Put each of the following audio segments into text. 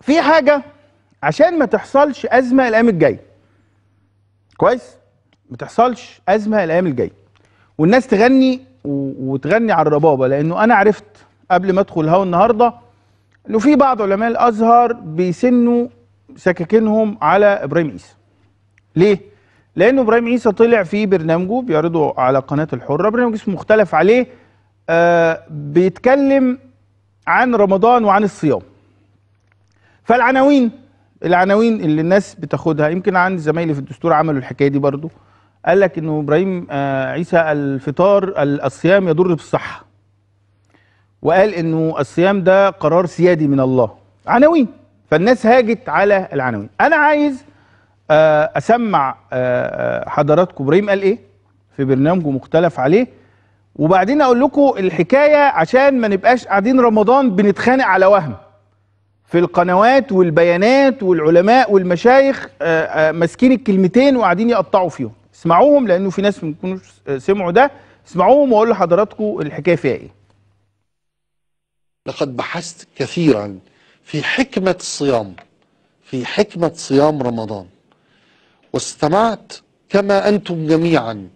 في حاجه عشان ما تحصلش ازمه الايام الجايه كويس ما تحصلش ازمه الايام الجايه والناس تغني وتغني على الربابه لانه انا عرفت قبل ما ادخل الهوا النهارده انه في بعض علماء الازهر بيسنوا سكاكينهم على ابراهيم عيسى ليه لانه ابراهيم عيسى طلع في برنامجه بيعرضه على قناه الحره برنامج اسمه مختلف عليه آه بيتكلم عن رمضان وعن الصيام فالعناوين العناوين اللي الناس بتاخدها يمكن عند زمايلي في الدستور عملوا الحكايه دي برضو قال لك انه ابراهيم آه، عيسى الفطار الصيام يضر بالصحه وقال انه الصيام ده قرار سيادي من الله عناوين فالناس هاجت على العناوين انا عايز آه، اسمع آه، حضراتكم ابراهيم قال ايه في برنامجه مختلف عليه وبعدين اقول لكم الحكايه عشان ما نبقاش قاعدين رمضان بنتخانق على وهم في القنوات والبيانات والعلماء والمشايخ آه، آه، ماسكين الكلمتين وقاعدين يقطعوا فيهم اسمعوهم لانه في ناس ما يكونوش سمعوا ده اسمعوهم واقول لحضراتكم الحكايه فيها ايه لقد بحثت كثيرا في حكمه الصيام في حكمه صيام رمضان واستمعت كما انتم جميعا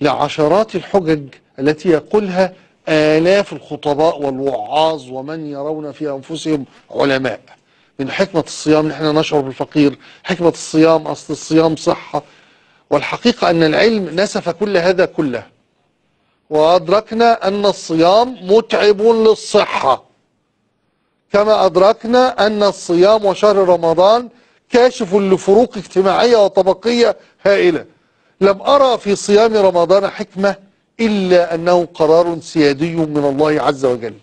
لعشرات الحجج التي يقولها آلاف الخطباء والوعاظ ومن يرون في أنفسهم علماء من حكمة الصيام نحن نشعر بالفقير حكمة الصيام أصل الصيام صحة والحقيقة أن العلم نسف كل هذا كله وأدركنا أن الصيام متعب للصحة كما أدركنا أن الصيام وشهر رمضان كاشف لفروق اجتماعية وطبقية هائلة لم أرى في صيام رمضان حكمة إلا أنه قرار سيادي من الله عز وجل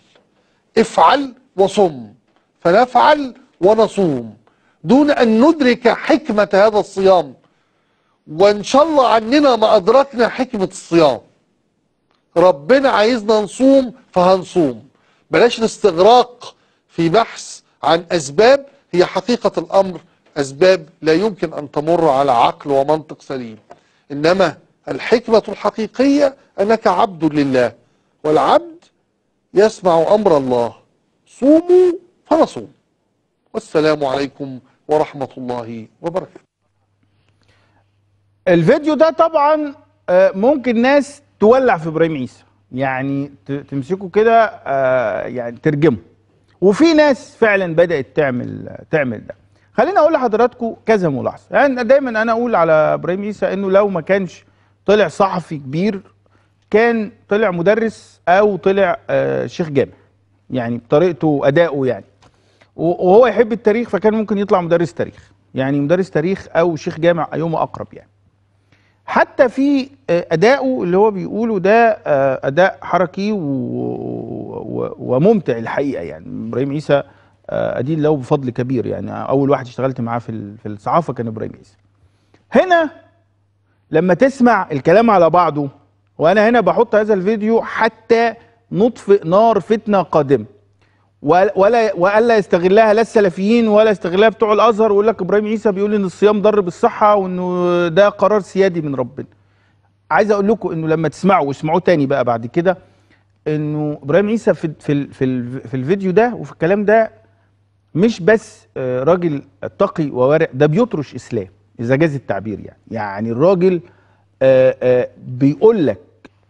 افعل وصم فنفعل ونصوم دون أن ندرك حكمة هذا الصيام وإن شاء الله عننا ما أدركنا حكمة الصيام ربنا عايزنا نصوم فهنصوم بلاش الاستغراق في بحث عن أسباب هي حقيقة الأمر أسباب لا يمكن أن تمر على عقل ومنطق سليم إنما الحكمة الحقيقية أنك عبد لله والعبد يسمع أمر الله صوموا فنصوم والسلام عليكم ورحمة الله وبركاته الفيديو ده طبعا آه، ممكن ناس تولع في إبراهيم عيسى يعني تمسكه كده آه، يعني ترجمه وفي ناس فعلا بدأت تعمل تعمل ده خليني اقول لحضراتكم كذا ملاحظه يعني دايما انا اقول على ابراهيم عيسى انه لو ما كانش طلع صحفي كبير كان طلع مدرس او طلع آه شيخ جامع يعني بطريقته اداؤه يعني وهو يحب التاريخ فكان ممكن يطلع مدرس تاريخ يعني مدرس تاريخ او شيخ جامع يومه اقرب يعني حتى في آه، اداؤه اللي هو بيقوله ده آه، اداء حركي و... و... وممتع الحقيقه يعني ابراهيم عيسى آه، اديل له بفضل كبير يعني اول واحد اشتغلت معاه في الصحافه كان ابراهيم عيسى هنا لما تسمع الكلام على بعضه وانا هنا بحط هذا الفيديو حتى نطفئ نار فتنه قادمه ولا والا يستغلها لا السلفيين ولا يستغلها بتوع الازهر ويقول لك ابراهيم عيسى بيقول ان الصيام ضر بالصحه وانه ده قرار سيادي من ربنا. عايز اقول لكم انه لما تسمعوا واسمعوه تاني بقى بعد كده انه ابراهيم عيسى في في في, في الفيديو ده وفي الكلام ده مش بس آه، راجل تقي وورع ده بيطرش اسلام. اذا جاز التعبير يعني يعني الراجل آه، آه، بيقول لك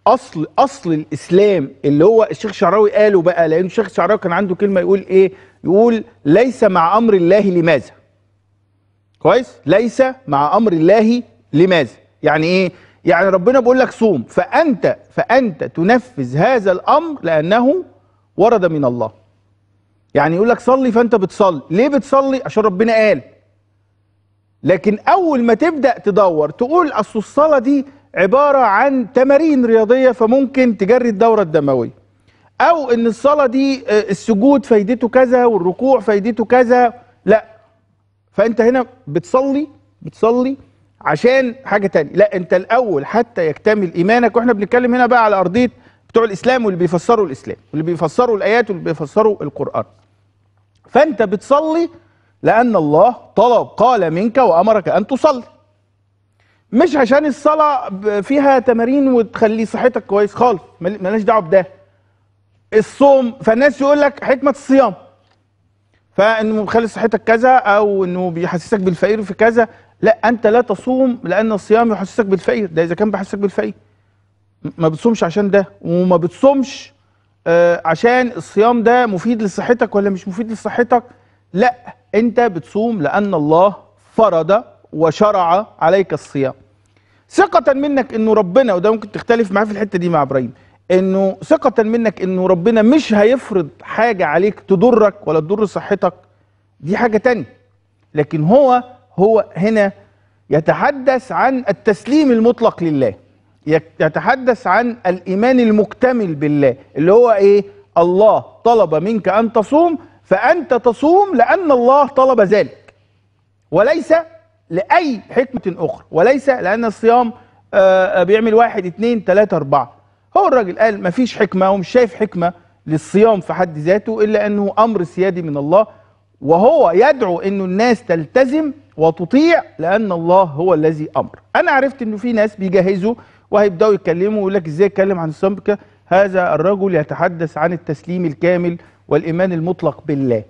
اصل اصل الاسلام اللي هو الشيخ شعراوي قاله بقى لان الشيخ شعراوي كان عنده كلمه يقول ايه يقول ليس مع امر الله لماذا كويس ليس مع امر الله لماذا يعني ايه يعني ربنا بيقول لك صوم فانت فانت تنفذ هذا الامر لانه ورد من الله يعني يقول لك صلي فانت بتصلي ليه بتصلي عشان ربنا قال لكن اول ما تبدا تدور تقول اصل الصلاه دي عباره عن تمارين رياضيه فممكن تجري الدوره الدمويه او ان الصلاه دي آه، السجود فايدته كذا والركوع فايدته كذا لا فانت هنا بتصلي بتصلي عشان حاجه تانية لا انت الاول حتى يكتمل ايمانك واحنا بنتكلم هنا بقى على ارضيه بتوع الاسلام واللي بيفسروا الاسلام واللي بيفسروا الايات واللي بيفسروا القران فانت بتصلي لأن الله طلب قال منك وأمرك أن تصلي مش عشان الصلاة فيها تمارين وتخلي صحتك كويس خالص ملاش دعوة بده الصوم فالناس يقول لك حكمة الصيام فانه بيخلي صحتك كذا او انه بيحسسك بالفقير في كذا لا انت لا تصوم لان الصيام يحسسك بالفقير ده اذا كان بيحسسك بالفقير ما بتصومش عشان ده وما بتصومش آه عشان الصيام ده مفيد لصحتك ولا مش مفيد لصحتك لا انت بتصوم لان الله فرض وشرع عليك الصيام ثقة منك انه ربنا وده ممكن تختلف معاه في الحتة دي مع ابراهيم انه ثقة منك انه ربنا مش هيفرض حاجة عليك تضرك ولا تضر صحتك دي حاجة تانية لكن هو هو هنا يتحدث عن التسليم المطلق لله يتحدث عن الإيمان المكتمل بالله اللي هو إيه الله طلب منك أن تصوم فأنت تصوم لأن الله طلب ذلك وليس لأي حكمة أخرى وليس لأن الصيام آه، آه، بيعمل واحد اتنين تلاتة أربعة هو الراجل قال مفيش حكمة ومش شايف حكمة للصيام في حد ذاته إلا أنه أمر سيادي من الله وهو يدعو أنه الناس تلتزم وتطيع لأن الله هو الذي أمر أنا عرفت أنه في ناس بيجهزوا وهيبدأوا يتكلموا ويقول لك إزاي أتكلم عن الصيام هذا الرجل يتحدث عن التسليم الكامل والايمان المطلق بالله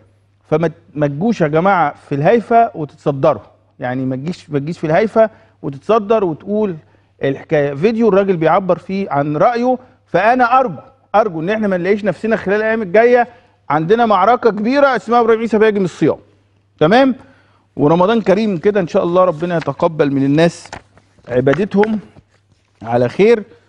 فما تجوش يا جماعه في الهيفة وتتصدروا يعني ما تجيش ما تجيش في الهيفة وتتصدر وتقول الحكايه فيديو الراجل بيعبر فيه عن رايه فانا ارجو ارجو ان احنا ما نلاقيش نفسنا خلال الايام الجايه عندنا معركه كبيره اسمها ابراهيم عيسى من الصيام تمام ورمضان كريم كده ان شاء الله ربنا يتقبل من الناس عبادتهم على خير